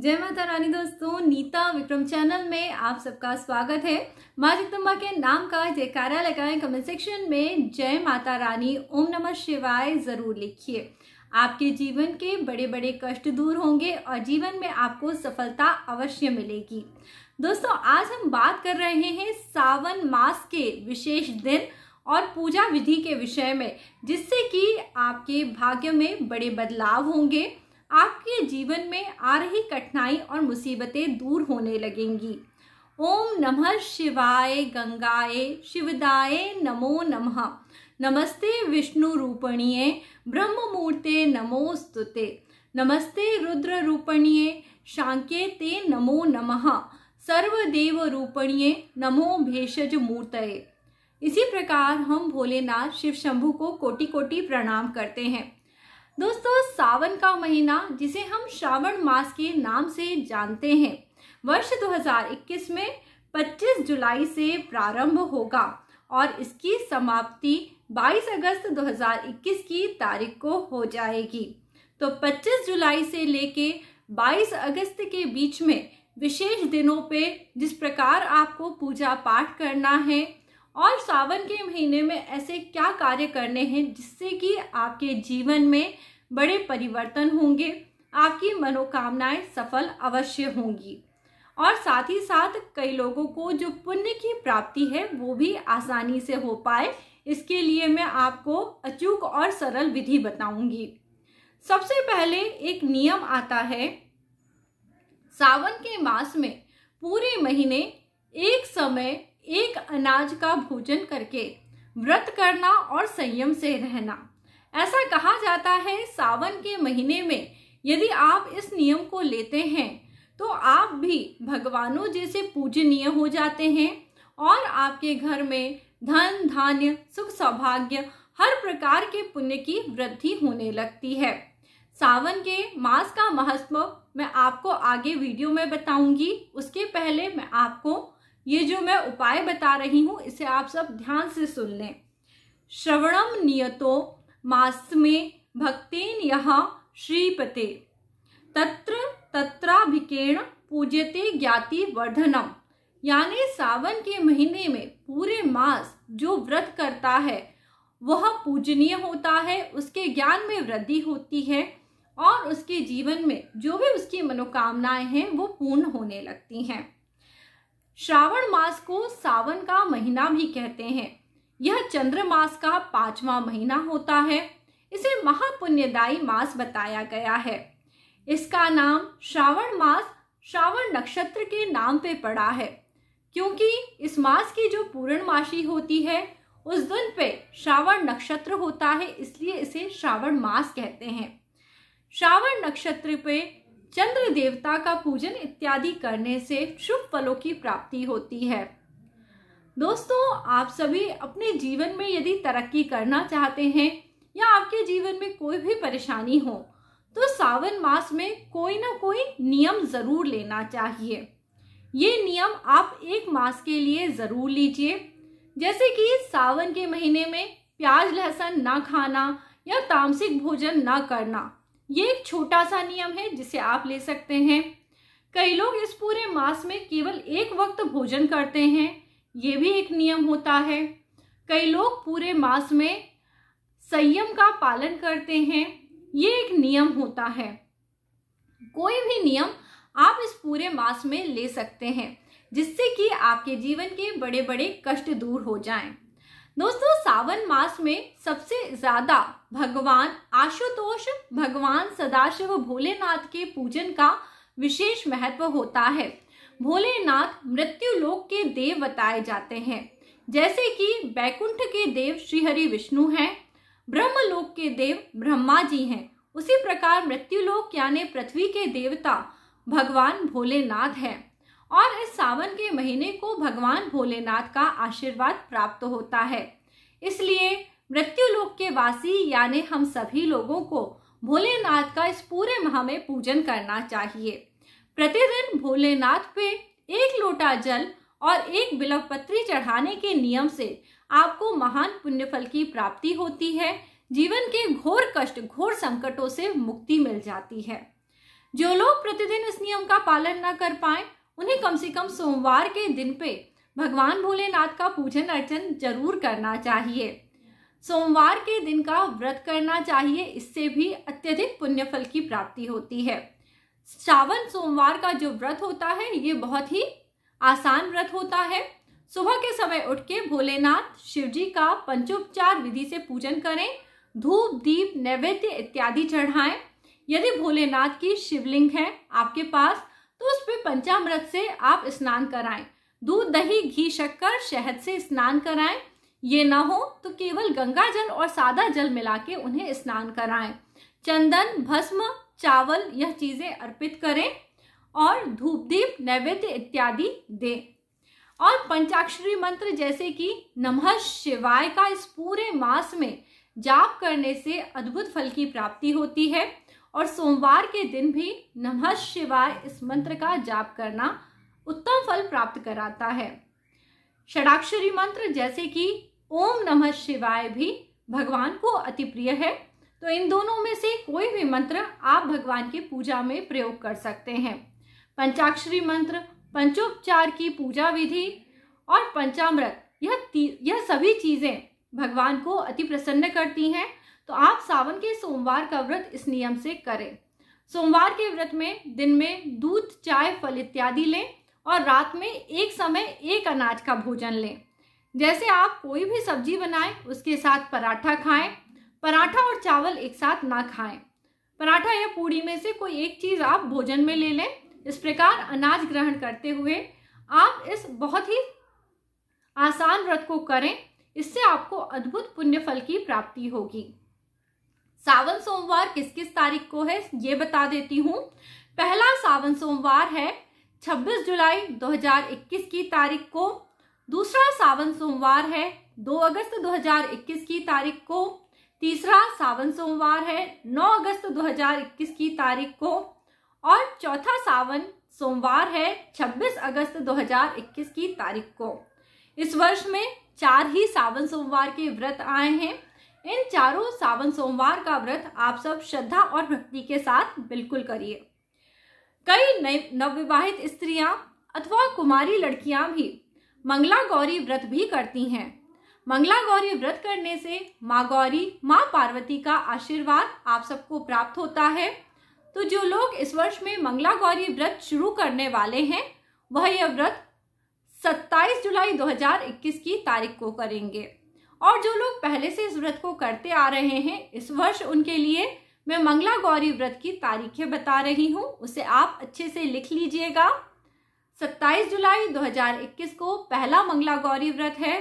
जय माता रानी दोस्तों नीता विक्रम चैनल में आप सबका स्वागत है माँ जगदम्बा के नाम का जयकारा लगाएं कमेंट सेक्शन में जय माता रानी ओम नमः शिवाय जरूर लिखिए आपके जीवन के बड़े बड़े कष्ट दूर होंगे और जीवन में आपको सफलता अवश्य मिलेगी दोस्तों आज हम बात कर रहे हैं सावन मास के विशेष दिन और पूजा विधि के विषय में जिससे कि आपके भाग्य में बड़े बदलाव होंगे आपके जीवन में आ रही कठिनाई और मुसीबतें दूर होने लगेंगी ओम नमः शिवाय गंगाए शिवदाय नमो नमः नमस्ते विष्णु रूपणीय ब्रह्म मूर्ते नमोस्तुते नमस्ते रुद्र रूपणीय शांके ते नमो नमः सर्वदेव रूपणीय नमो भेषज मूर्तये इसी प्रकार हम भोलेनाथ शिव शंभु को कोटि कोटि प्रणाम करते हैं दोस्तों सावन का महीना जिसे हम श्रावण मास के नाम से जानते हैं वर्ष 2021 में 25 जुलाई से प्रारंभ होगा और इसकी समाप्ति 22 अगस्त 2021 की तारीख को हो जाएगी तो 25 जुलाई से लेके 22 अगस्त के बीच में विशेष दिनों पे जिस प्रकार आपको पूजा पाठ करना है और सावन के महीने में ऐसे क्या कार्य करने हैं जिससे कि आपके जीवन में बड़े परिवर्तन होंगे आपकी मनोकामनाएं सफल अवश्य होंगी और साथ ही साथ कई लोगों को जो पुण्य की प्राप्ति है वो भी आसानी से हो पाए इसके लिए मैं आपको अचूक और सरल विधि बताऊंगी सबसे पहले एक नियम आता है सावन के मास में पूरे महीने एक समय एक अनाज का भोजन करके व्रत करना और संयम से रहना ऐसा कहा जाता है सावन के महीने में यदि आप इस नियम को लेते हैं तो आप भी भगवानों जैसे पूजनीय हो जाते हैं और आपके घर में धन धान्य सुख सौभाग्य हर प्रकार के पुण्य की वृद्धि होने लगती है सावन के मास का महत्व मैं आपको आगे वीडियो में बताऊंगी उसके पहले मैं आपको ये जो मैं उपाय बता रही हूँ इसे आप सब ध्यान से सुन लें श्रवणम नियतो मास में भक्तेन यहाँ श्रीपते तत्र तत्राभिकेण पूज्यते ज्ञाति वर्धनम यानी सावन के महीने में पूरे मास जो व्रत करता है वह पूजनीय होता है उसके ज्ञान में वृद्धि होती है और उसके जीवन में जो भी उसकी मनोकामनाएं हैं वो पूर्ण होने लगती हैं श्रावण मास को सावन का महीना भी कहते हैं यह चंद्र मास का पांचवा महीना होता है इसे महापुण्यदायी मास बताया गया है इसका नाम श्रावण मास श्रावण नक्षत्र के नाम पे पड़ा है क्योंकि इस मास की जो पूर्णमासी होती है उस दिन पे श्रावण नक्षत्र होता है इसलिए इसे श्रावण मास कहते हैं श्रावण नक्षत्र पे चंद्र देवता का पूजन इत्यादि करने से शुभ फलों की प्राप्ति होती है दोस्तों आप सभी अपने जीवन में यदि तरक्की करना चाहते हैं या आपके जीवन में कोई भी परेशानी हो तो सावन मास में कोई ना कोई नियम ज़रूर लेना चाहिए ये नियम आप एक मास के लिए ज़रूर लीजिए जैसे कि सावन के महीने में प्याज लहसुन ना खाना या तामसिक भोजन ना करना ये एक छोटा सा नियम है जिसे आप ले सकते हैं कई लोग इस पूरे मास में केवल एक वक्त भोजन करते हैं ये भी एक नियम होता है कई लोग पूरे मास में संयम का पालन करते हैं ये एक नियम होता है कोई भी नियम आप इस पूरे मास में ले सकते हैं जिससे कि आपके जीवन के बड़े बड़े कष्ट दूर हो जाएं। दोस्तों सावन मास में सबसे ज्यादा भगवान आशुतोष भगवान सदाशिव भोलेनाथ के पूजन का विशेष महत्व होता है भोलेनाथ मृत्यु लोक के देव बताए जाते हैं जैसे कि बैकुंठ के देव श्रीहरि विष्णु हैं लोक के देव ब्रह्मा जी हैं उसी प्रकार मृत्युलोक यानी पृथ्वी के देवता भगवान भोलेनाथ हैं और इस सावन के महीने को भगवान भोलेनाथ का आशीर्वाद प्राप्त होता है इसलिए मृत्यु लोक के वासी यानी हम सभी लोगों को भोलेनाथ का इस पूरे माह में पूजन करना चाहिए प्रतिदिन भोलेनाथ पे एक लोटा जल और एक बिलव पत्री चढ़ाने के नियम से आपको महान पुण्य फल की प्राप्ति होती है जीवन के घोर कष्ट घोर संकटों से मुक्ति मिल जाती है जो लोग प्रतिदिन इस नियम का पालन न कर पाए उन्हें कम से कम सोमवार के दिन पे भगवान भोलेनाथ का पूजन अर्चन जरूर करना चाहिए सोमवार के दिन का व्रत करना चाहिए इससे भी अत्यधिक फल की प्राप्ति होती है श्रावण सोमवार का जो व्रत होता है ये बहुत ही आसान व्रत होता है सुबह के समय उठ के भोलेनाथ शिव जी का पंचोपचार विधि से पूजन करें धूप दीप नैवेद्य इत्यादि चढ़ाएं यदि भोलेनाथ की शिवलिंग है आपके पास तो उस पर पंचामृत से आप स्नान कराएं दूध दही घी शक्कर शहद से स्नान कराएं ये ना हो तो केवल गंगा जल और सादा जल मिला के उन्हें स्नान कराएं चंदन भस्म चावल यह चीजें अर्पित करें और धूप दीप नैवेद्य इत्यादि दें और पंचाक्षरी मंत्र जैसे कि नमः शिवाय का इस पूरे मास में जाप करने से अद्भुत फल की प्राप्ति होती है और सोमवार के दिन भी नमः शिवाय इस मंत्र का जाप करना उत्तम फल प्राप्त कराता है षडाक्षरी मंत्र जैसे कि ओम नमः शिवाय भी भगवान को अति प्रिय है तो इन दोनों में से कोई भी मंत्र आप भगवान की पूजा में प्रयोग कर सकते हैं पंचाक्षरी मंत्र पंचोपचार की पूजा विधि और पंचामृत यह यह सभी चीज़ें भगवान को अति प्रसन्न करती हैं तो आप सावन के सोमवार का व्रत इस नियम से करें सोमवार के व्रत में दिन में दूध चाय फल इत्यादि लें और रात में एक समय एक अनाज का भोजन लें जैसे आप कोई भी सब्जी बनाएं उसके साथ पराठा खाएं पराठा और चावल एक साथ ना खाएं पराठा या पूड़ी में से कोई एक चीज़ आप भोजन में ले लें इस प्रकार अनाज ग्रहण करते हुए आप इस बहुत ही आसान व्रत को करें इससे आपको अद्भुत पुण्य फल की प्राप्ति होगी सावन सोमवार किस किस तारीख को है ये बता देती हूँ पहला सावन सोमवार है 26 जुलाई 2021 की तारीख को दूसरा सावन सोमवार है 2 अगस्त 2021 की तारीख को तीसरा सावन सोमवार है 9 अगस्त 2021 की तारीख को और चौथा सावन सोमवार है 26 अगस्त 2021 की तारीख को इस वर्ष में चार ही सावन सोमवार के व्रत आए हैं इन चारों सावन सोमवार का व्रत आप सब श्रद्धा और भक्ति के साथ बिल्कुल करिए कई नवविवाहित स्त्रियां अथवा कुमारी लड़कियां भी मंगला गौरी व्रत भी करती हैं मंगला गौरी व्रत करने से माँ गौरी माँ पार्वती का आशीर्वाद आप सबको प्राप्त होता है तो जो लोग इस वर्ष में मंगला गौरी व्रत शुरू करने वाले हैं वह यह व्रत 27 जुलाई 2021 की तारीख को करेंगे और जो लोग पहले से इस व्रत को करते आ रहे हैं इस वर्ष उनके लिए मैं मंगला गौरी व्रत की तारीखें बता रही हूँ उसे आप अच्छे से लिख लीजिएगा 27 जुलाई 2021 को पहला मंगला गौरी व्रत है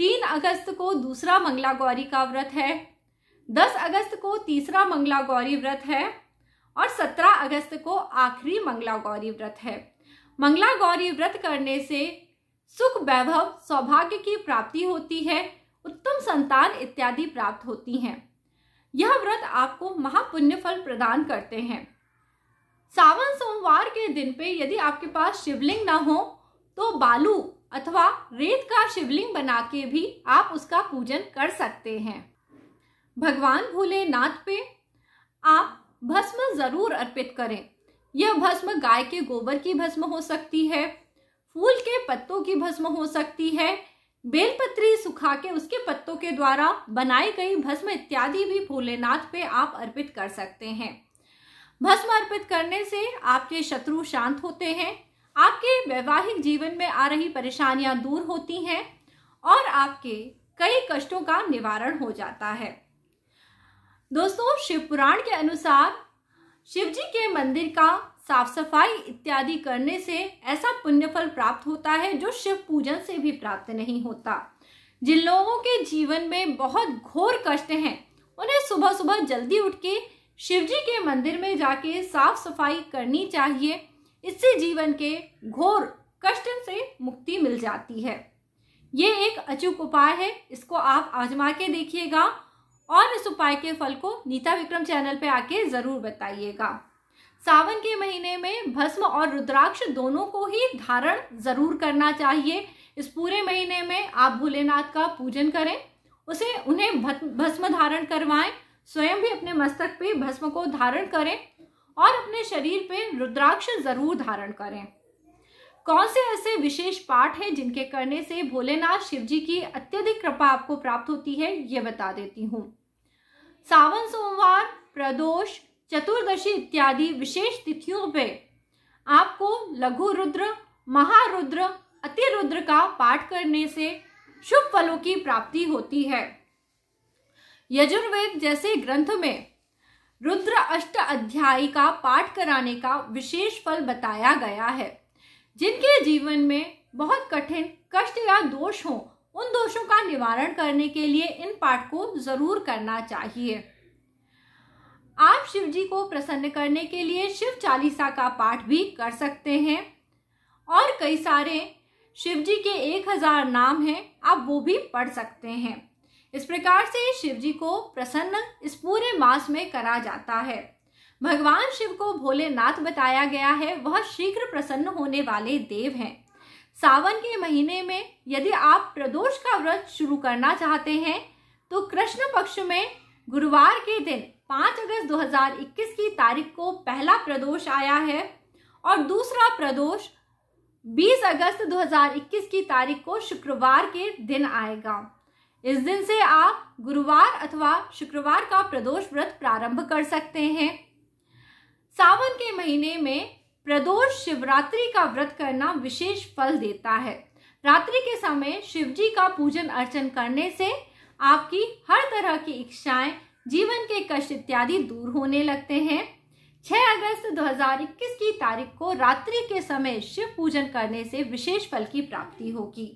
3 अगस्त को दूसरा मंगला गौरी का व्रत है 10 अगस्त को तीसरा मंगला गौरी व्रत है और 17 अगस्त को आखिरी मंगला गौरी व्रत है मंगला गौरी व्रत करने से सुख वैभव सौभाग्य की प्राप्ति होती है उत्तम संतान इत्यादि प्राप्त होती हैं यह व्रत आपको महापुण्य फल प्रदान करते हैं सावन सोमवार के दिन पे यदि आपके पास शिवलिंग ना हो तो बालू अथवा रेत का शिवलिंग बना के भी आप उसका पूजन कर सकते हैं भगवान भोलेनाथ पे आप भस्म जरूर अर्पित करें यह भस्म गाय के गोबर की भस्म हो सकती है फूल के पत्तों की भस्म हो सकती है बेलपत्री सुखा के उसके पत्तों के द्वारा बनाई गई भस्म इत्यादि भी भोलेनाथ पे आप अर्पित कर सकते हैं भस्म अर्पित करने से आपके शत्रु शांत होते हैं आपके वैवाहिक जीवन में आ रही परेशानियां दूर होती हैं और आपके कई कष्टों का निवारण हो जाता है दोस्तों शिवपुराण के अनुसार शिव जी के मंदिर का साफ सफाई इत्यादि करने से ऐसा पुण्यफल प्राप्त होता है जो शिव पूजन से भी प्राप्त नहीं होता जिन लोगों के जीवन में बहुत घोर कष्ट हैं उन्हें सुबह सुबह जल्दी उठ के शिव जी के मंदिर में जाके साफ सफाई करनी चाहिए इससे जीवन के घोर कष्ट से मुक्ति मिल जाती है ये एक अचूक उपाय है इसको आप आजमा के देखिएगा और इस उपाय के फल को नीता विक्रम चैनल पे आके ज़रूर बताइएगा सावन के महीने में भस्म और रुद्राक्ष दोनों को ही धारण जरूर करना चाहिए इस पूरे महीने में आप भोलेनाथ का पूजन करें उसे उन्हें भस्म धारण करवाएं स्वयं भी अपने मस्तक पे भस्म को धारण करें और अपने शरीर पे रुद्राक्ष जरूर धारण करें कौन से ऐसे विशेष पाठ हैं जिनके करने से भोलेनाथ शिव जी की अत्यधिक कृपा आपको प्राप्त होती है ये बता देती हूँ सावन सोमवार प्रदोष चतुर्दशी इत्यादि विशेष तिथियों पे आपको लघु रुद्र महारुद्र अतिरुद्र का पाठ करने से शुभ फलों की प्राप्ति होती है यजुर्वेद जैसे ग्रंथ में रुद्र अष्ट अध्यायी का पाठ कराने का विशेष फल बताया गया है जिनके जीवन में बहुत कठिन कष्ट या दोष हो उन दोषों का निवारण करने के लिए इन पाठ को जरूर करना चाहिए आप शिव जी को प्रसन्न करने के लिए शिव चालीसा का पाठ भी कर सकते हैं और कई सारे शिव जी के एक हजार नाम हैं आप वो भी पढ़ सकते हैं इस प्रकार से शिव जी को प्रसन्न इस पूरे मास में करा जाता है भगवान शिव को भोलेनाथ बताया गया है वह शीघ्र प्रसन्न होने वाले देव हैं सावन के महीने में यदि आप प्रदोष का व्रत शुरू करना चाहते हैं तो कृष्ण पक्ष में गुरुवार के दिन पांच अगस्त 2021 की तारीख को पहला प्रदोष आया है और दूसरा प्रदोष 20 अगस्त 2021 की तारीख को शुक्रवार के दिन आएगा इस दिन से आप गुरुवार अथवा शुक्रवार का प्रदोष व्रत प्रारंभ कर सकते हैं सावन के महीने में प्रदोष शिवरात्रि का व्रत करना विशेष फल देता है रात्रि के समय शिवजी का पूजन अर्चन करने से आपकी हर तरह की इच्छाएं जीवन के कष्ट इत्यादि दूर होने लगते हैं 6 अगस्त 2021 की तारीख को रात्रि के समय शिव पूजन करने से विशेष फल की प्राप्ति होगी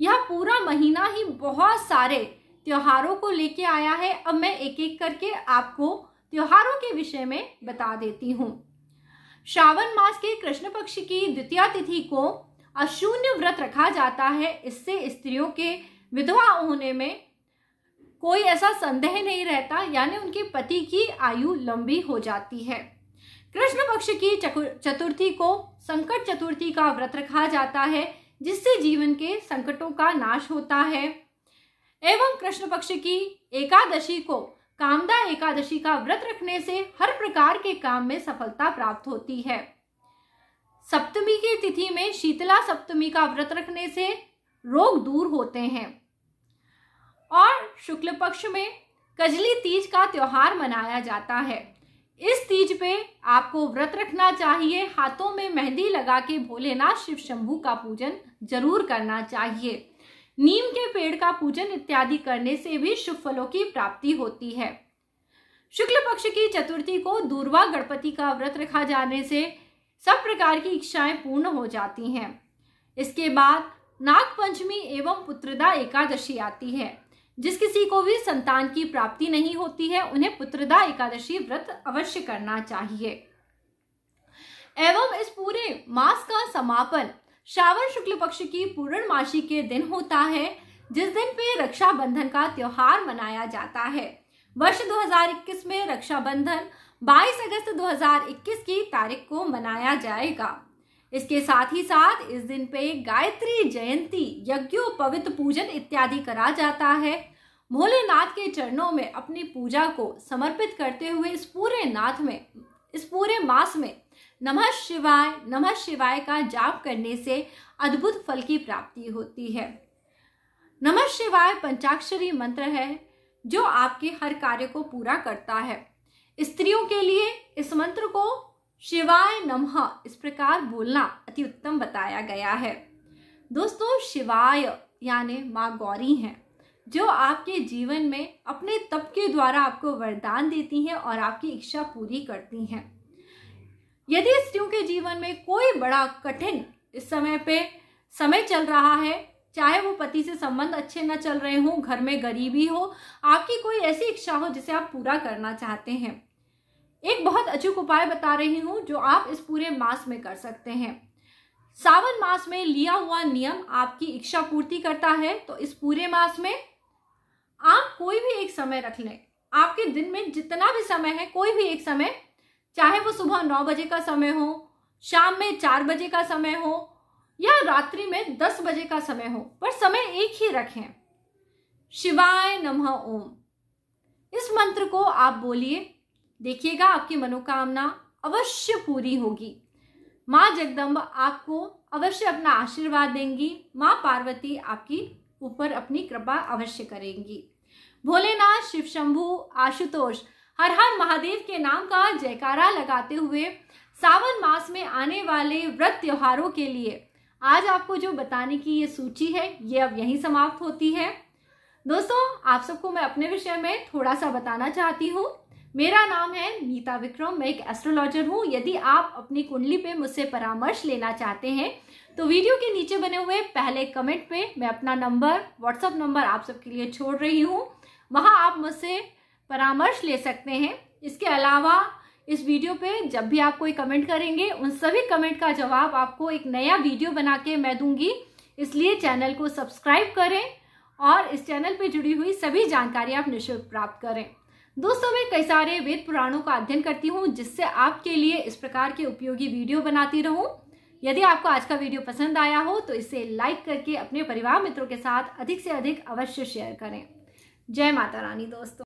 यह पूरा महीना ही बहुत सारे त्योहारों को लेके आया है अब मैं एक एक करके आपको त्योहारों के विषय में बता देती हूँ श्रावण मास के कृष्ण पक्ष की द्वितीय तिथि को अशून्य व्रत रखा जाता है इससे स्त्रियों के विधवा होने में कोई ऐसा संदेह नहीं रहता यानी उनके पति की आयु लंबी हो जाती है कृष्ण पक्ष की चतुर्थी को संकट चतुर्थी का व्रत रखा जाता है जिससे जीवन के संकटों का नाश होता है एवं कृष्ण पक्ष की एकादशी को कामदा एकादशी का व्रत रखने से हर प्रकार के काम में सफलता प्राप्त होती है सप्तमी की तिथि में शीतला सप्तमी का व्रत रखने से रोग दूर होते हैं शुक्ल पक्ष में कजली तीज का त्योहार मनाया जाता है इस तीज पे आपको व्रत रखना चाहिए हाथों में मेहंदी लगा के भोलेनाथ शिव शंभु का पूजन जरूर करना चाहिए नीम के पेड़ का पूजन इत्यादि करने से भी शुभ फलों की प्राप्ति होती है शुक्ल पक्ष की चतुर्थी को दूरवा गणपति का व्रत रखा जाने से सब प्रकार की इच्छाएं पूर्ण हो जाती हैं इसके बाद नागपंचमी एवं पुत्रदा एकादशी आती है जिस किसी को भी संतान की प्राप्ति नहीं होती है उन्हें पुत्रदा एकादशी व्रत अवश्य करना चाहिए एवं इस पूरे मास का समापन श्रावण शुक्ल पक्ष की पूर्णमासी के दिन होता है जिस दिन पे रक्षाबंधन का त्योहार मनाया जाता है वर्ष 2021 में रक्षाबंधन 22 अगस्त 2021 की तारीख को मनाया जाएगा इसके साथ ही साथ इस दिन पे गायत्री जयंती यज्ञोपवित पूजन इत्यादि करा जाता है भोलेनाथ के चरणों में अपनी पूजा को समर्पित करते हुए इस पूरे नाथ में इस पूरे मास में नमः शिवाय नमः शिवाय का जाप करने से अद्भुत फल की प्राप्ति होती है नमः शिवाय पंचाक्षरी मंत्र है जो आपके हर कार्य को पूरा करता है स्त्रियों के लिए इस मंत्र को शिवाय नमः इस प्रकार बोलना अति उत्तम बताया गया है दोस्तों शिवाय यानी माँ गौरी हैं जो आपके जीवन में अपने तप के द्वारा आपको वरदान देती हैं और आपकी इच्छा पूरी करती हैं यदि स्त्रियों के जीवन में कोई बड़ा कठिन इस समय पे समय चल रहा है चाहे वो पति से संबंध अच्छे ना चल रहे हों घर में गरीबी हो आपकी कोई ऐसी इच्छा हो जिसे आप पूरा करना चाहते हैं एक बहुत अचूक उपाय बता रही हूँ जो आप इस पूरे मास में कर सकते हैं सावन मास में लिया हुआ नियम आपकी इच्छा पूर्ति करता है तो इस पूरे मास में आप कोई भी एक समय रख लें आपके दिन में जितना भी समय है कोई भी एक समय चाहे वो सुबह नौ बजे का समय हो शाम में चार बजे का समय हो या रात्रि में दस बजे का समय हो पर समय एक ही रखें शिवाय नमः ओम इस मंत्र को आप बोलिए देखिएगा आपकी मनोकामना अवश्य पूरी होगी माँ जगदम्ब आपको अवश्य अपना आशीर्वाद देंगी माँ पार्वती आपकी ऊपर अपनी कृपा अवश्य करेंगी भोलेनाथ शिव शंभु आशुतोष हर हर महादेव के नाम का जयकारा लगाते हुए सावन मास में आने वाले व्रत त्योहारों के लिए आज आपको जो बताने की ये सूची है ये अब यहीं समाप्त होती है दोस्तों आप सबको मैं अपने विषय में थोड़ा सा बताना चाहती हूँ मेरा नाम है नीता विक्रम मैं एक एस्ट्रोलॉजर हूँ यदि आप अपनी कुंडली पे मुझसे परामर्श लेना चाहते हैं तो वीडियो के नीचे बने हुए पहले कमेंट पे मैं अपना नंबर व्हाट्सअप नंबर आप सबके लिए छोड़ रही हूँ वहाँ आप मुझसे परामर्श ले सकते हैं इसके अलावा इस वीडियो पे जब भी आप कोई कमेंट करेंगे उन सभी कमेंट का जवाब आपको एक नया वीडियो बना के मैं दूंगी इसलिए चैनल को सब्सक्राइब करें और इस चैनल पे जुड़ी हुई सभी जानकारी आप निःशुल्क प्राप्त करें दोस्तों मैं कई सारे वेद पुराणों का अध्ययन करती हूँ जिससे आपके लिए इस प्रकार के उपयोगी वीडियो बनाती रहूँ यदि आपको आज का वीडियो पसंद आया हो तो इसे लाइक करके अपने परिवार मित्रों के साथ अधिक से अधिक अवश्य शेयर करें जय माता रानी दोस्तों